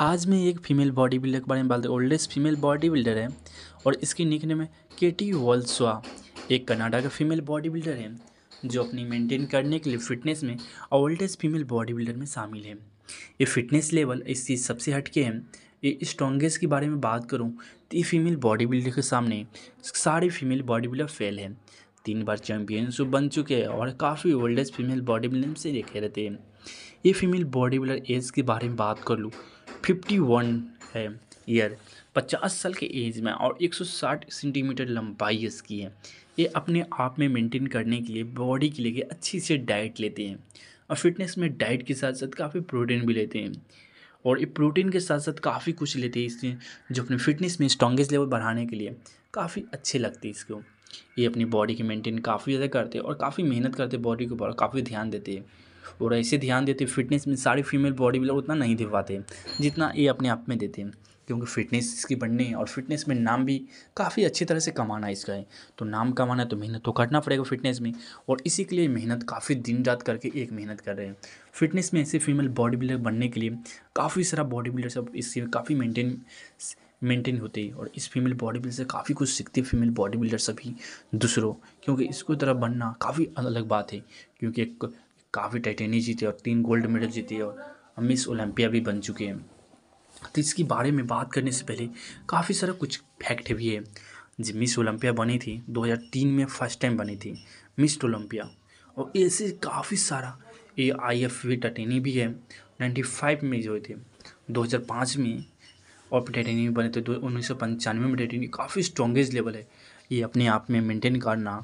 आज मैं एक फीमेल बॉडी बिल्डर के बारे में बात करूँ ओल्डेस्ट फीमेल बॉडी बिल्डर है और इसकी निकने में केटी वॉल्सवा एक कनाडा का फीमेल बॉडी बिल्डर है जो अपनी मेंटेन करने के लिए फिटनेस में और ओल्डेस्ट फीमेल बॉडी बिल्डर में शामिल है ये फिटनेस लेवल इसकी सबसे हटके है ये स्ट्रॉन्गेस्ट के बारे में बात करूँ तो ये फीमेल बॉडी बिल्डर के सामने सारी फीमेल बॉडी बिल्डर फेल है तीन बार चैम्पियन बन चुके हैं और काफ़ी ओल्डेस्ट फीमेल बॉडी बिल्डर से देखे रहते हैं ये फीमेल बॉडी बिल्डर एज के बारे में बात कर लूँ फिफ्टी वन है ईयर पचास साल के एज में और साठ सेंटीमीटर लंबाई इसकी है ये अपने आप में मेंटेन करने के लिए बॉडी के लिए अच्छी से डाइट लेते हैं और फिटनेस में डाइट के साथ साथ काफ़ी प्रोटीन भी लेते हैं और ये प्रोटीन के साथ साथ काफ़ी कुछ लेते हैं इसलिए जो अपने फिटनेस में स्ट्रॉन्गेस्ट लेवल बढ़ाने के लिए काफ़ी अच्छे लगते हैं इसको ये अपनी बॉडी की मेंटेन काफ़ी ज़्यादा करते हैं और काफ़ी मेहनत करते बॉडी के ऊपर काफ़ी ध्यान देते हैं और ऐसे ध्यान देते फिटनेस में सारी फीमेल बॉडी बिल्डर उतना नहीं दे पाते जितना ये अपने आप में देते हैं क्योंकि फ़िटनेस इसकी बढ़ने है और फिटनेस में नाम भी काफ़ी अच्छी तरह से कमाना है इसका है तो नाम कमाना है तो मेहनत तो करना पड़ेगा फिटनेस में और इसी के लिए मेहनत काफ़ी दिन रात करके एक मेहनत कर रहे हैं फिटनेस में ऐसे फीमेल बॉडी बिल्डर बनने के लिए काफ़ी सारा बॉडी बिल्डर सब इससे काफ़ी मेंटेन मेंटेन होते और इस फीमेल बॉडी बिल्डर से काफ़ी कुछ सीखते फीमेल बॉडी बिल्डर सभी दूसरों क्योंकि इसको तरह बनना काफ़ी अलग बात है क्योंकि एक काफ़ी टाइटेनी जीते और तीन गोल्ड मेडल जीते और मिस ओलंपिया भी बन चुके हैं तो इसके बारे में बात करने से पहले काफ़ी सारा कुछ फैक्ट भी है जी मिस ओलंपिया बनी थी 2003 में फर्स्ट टाइम बनी थी मिस ओलंपिया और ऐसे काफ़ी सारा ये आई एफ वी टटेनी भी है 95 में जो थे 2005 में और ब्रिटेनिया भी बने तो दो उन्नीस सौ पंचानवे में ब्रिटेनिया काफ़ी स्ट्रॉन्गेस्ट लेवल है ये अपने आप में मेंटेन करना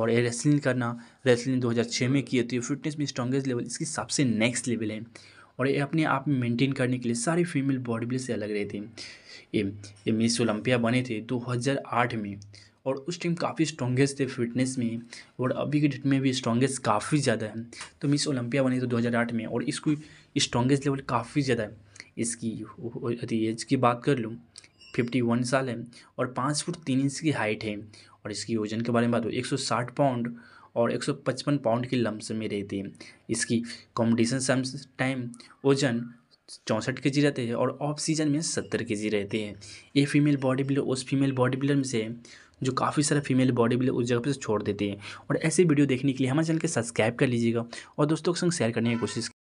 और ये रेसलिंग करना रेसलिंग 2006 में किए तो ये फिटनेस में स्ट्रॉन्गेस्ट लेवल इसकी सबसे नेक्स्ट लेवल है और ये अपने आप में मेंटेन करने के लिए सारे फीमेल बॉडी बिल्ड से अलग रहे थे ये ये मिस ओलंपिया बने थे 2008 में और उस टाइम काफ़ी स्ट्रॉन्गेस्ट थे फिटनेस में और अभी के डेट में भी स्ट्रॉन्गेस्ट काफ़ी ज़्यादा है तो मिस ओलंपिया बने थे दो में और इसको स्ट्रॉन्गेस्ट लेवल काफ़ी ज़्यादा है इसकी अति एज की बात कर लूँ फिफ्टी वन साल है और पाँच फुट तीन इंच की हाइट है और इसकी वजन के बारे में बात हो एक सौ साठ पाउंड और एक सौ पचपन पाउंड की लम्स में रहती है इसकी कॉम्पिटिशन सम्स टाइम वजन चौंसठ के जी रहते हैं और ऑफ सीजन में सत्तर के जी रहते हैं ये फीमेल बॉडी बिल्डर उस फीमेल बॉडी बिल्डर में से जो काफ़ी सारा फीमेल बॉडी बिल्डर उस जगह पर छोड़ देते हैं और ऐसे वीडियो देखने के लिए हमारे चैनल के सब्सक्राइब कर लीजिएगा और दोस्तों के संग शेयर करने की कोशिश